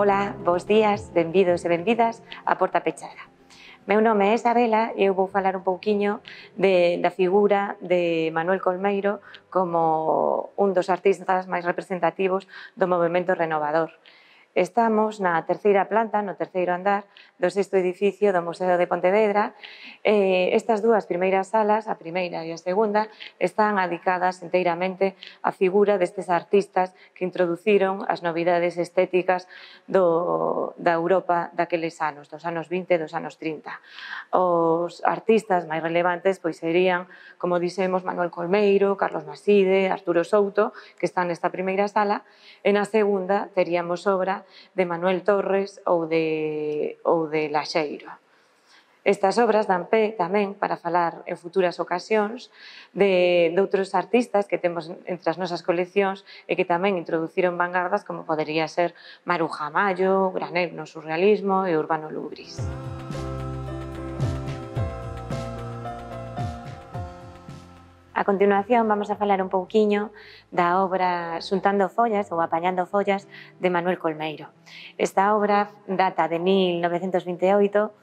Ola, bons días, benvidos e benvidas a Porta Pechada. Meu nome é Isabela e eu vou falar un pouquiño de, da figura de Manuel Colmeiro como un dos artistas máis representativos do movimento renovador. Estamos na terceira planta, no terceiro andar do sexto edificio do Museo de Pontevedra. Eh, estas dúas primeiras salas, a primeira e a segunda, están adicadas enteiramente á figura destes artistas que introduciron as novidades estéticas do, da Europa daqueles anos, dos anos 20 e dos anos 30. Os artistas máis relevantes pois serían, como dixemos, Manuel Colmeiro, Carlos Maside, Arturo Souto, que están nesta primeira sala, e na segunda teríamos obra de Manuel Torres ou de, ou de Laxeiro. Estas obras dan pé tamén para falar en futuras ocasións de, de outros artistas que temos entre as nosas coleccións e que tamén introduciron vanguardas como podería ser Maruja Mayo, Granel no surrealismo e Urbano Lubris. Música A continuación vamos a falar un pouquiño da obra Suntando follas o Apañando follas de Manuel Colmeiro. Esta obra data de 1928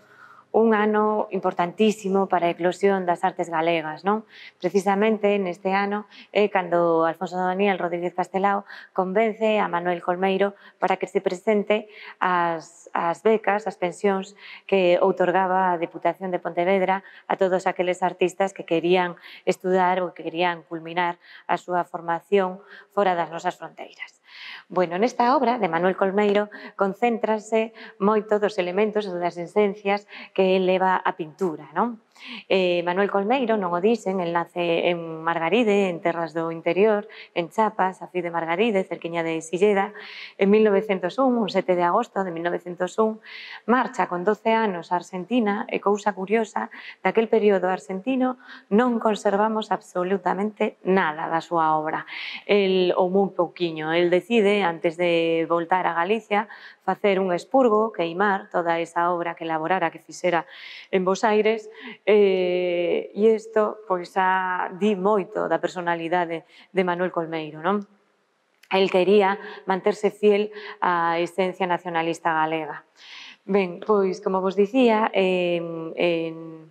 un ano importantísimo para a eclosión das artes galegas. Non? Precisamente neste ano é cando Alfonso Daniel Rodríguez Castelao convence a Manuel Colmeiro para que se presente as, as becas, as pensións que outorgaba a Deputación de Pontevedra a todos aqueles artistas que querían estudar ou que querían culminar a súa formación fora das nosas fronteiras. Bueno, nesta obra de Manuel Colmeiro concéntrase moito dos elementos ou das esencias que eleva a pintura, non? Eh, Manuel Colmeiro, non o dixen, el nace en Margaride, en terras do interior, en Chapas, a fi de Margaride, cerquiña de Silleda, en 1901, un 7 de agosto de 1901, marcha con 12 anos a Argentina e cousa curiosa, daquel período argentino non conservamos absolutamente nada da súa obra, el, ou moi pouquiño. El decide, antes de voltar a Galicia, facer un expurgo, queimar toda esa obra que elaborara, que fixera en Bos Aires, eh, e isto pois, a, di moito da personalidade de Manuel Colmeiro. Non? El quería manterse fiel á esencia nacionalista galega. Ben, pois, como vos dicía, en, en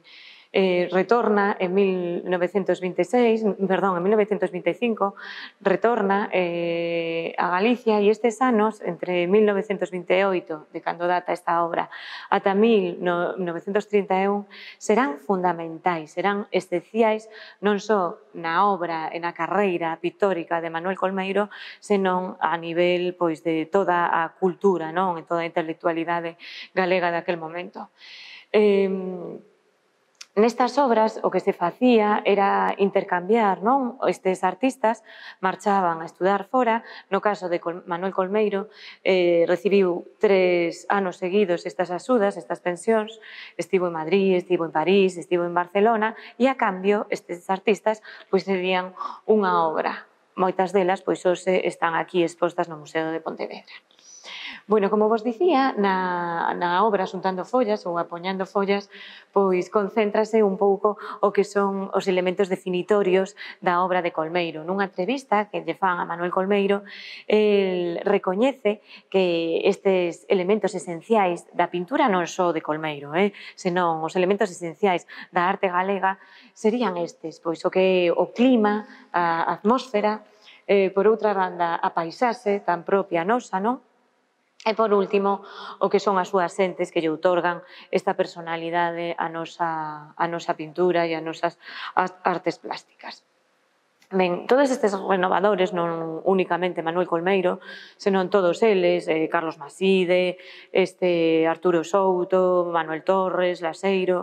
eh, retorna en 1926, perdón, en 1925, retorna eh, a Galicia e estes anos, entre 1928, de cando data esta obra, ata 1931, serán fundamentais, serán esteciais non só na obra e na carreira pictórica de Manuel Colmeiro, senón a nivel pois de toda a cultura, non, en toda a intelectualidade galega daquel momento. Eh, Nestas obras o que se facía era intercambiar, non? Estes artistas marchaban a estudar fora, no caso de Manuel Colmeiro eh, recibiu tres anos seguidos estas axudas, estas pensións, estivo en Madrid, estivo en París, estivo en Barcelona, e a cambio estes artistas pois cedían unha obra. Moitas delas pois hoxe están aquí expostas no Museo de Pontevedra. Bueno, como vos dicía, na, na obra Xuntando follas ou Apoñando follas, pois concéntrase un pouco o que son os elementos definitorios da obra de Colmeiro. Nunha entrevista que lle fan a Manuel Colmeiro, el recoñece que estes elementos esenciais da pintura non só de Colmeiro, eh, senón os elementos esenciais da arte galega serían estes, pois o que o clima, a atmósfera, eh, por outra banda, a paisaxe tan propia nosa, non? E por último, o que son as súas entes que lle outorgan esta personalidade a nosa, a nosa pintura e a nosas artes plásticas. Ben, todos estes renovadores, non únicamente Manuel Colmeiro, senón todos eles, eh, Carlos Maside, este Arturo Souto, Manuel Torres, Laseiro,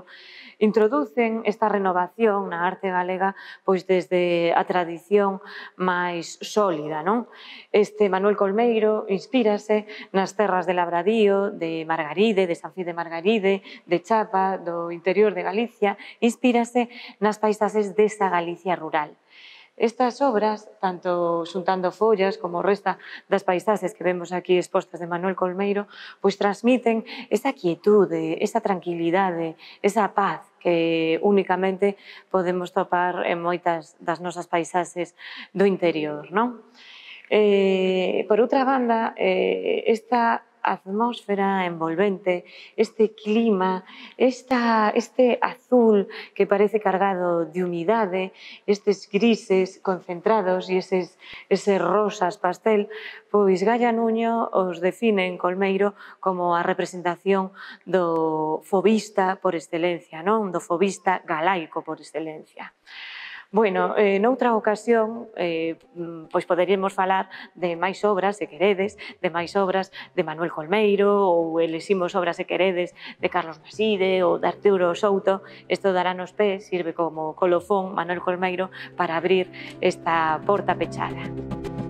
introducen esta renovación na arte galega pois desde a tradición máis sólida, non? Este Manuel Colmeiro inspírase nas terras de Labradío, de Margaride, de San Cid de Margaride, de Chapa, do interior de Galicia, inspírase nas paisaxes desa Galicia rural. Estas obras, tanto Xuntando follas como o resta das paisaxes que vemos aquí expostas de Manuel Colmeiro, pois transmiten esa quietude, esa tranquilidade, esa paz que únicamente podemos topar en moitas das nosas paisaxes do interior. Non? Eh, por outra banda, eh, esta atmósfera envolvente, este clima, esta, este azul que parece cargado de humidade, estes grises concentrados e eses, eses rosas pastel, pois Galla Nuño os define en Colmeiro como a representación do fobista por excelencia, non do fobista galaico por excelencia. Bueno, eh, noutra ocasión, eh, mm, pois poderíamos falar de máis obras, se queredes, de máis obras de Manuel Colmeiro, ou eleximos obras, se queredes, de Carlos Maside, ou de Arturo Souto. Isto dará nos pés, sirve como colofón Manuel Colmeiro para abrir esta porta pechada.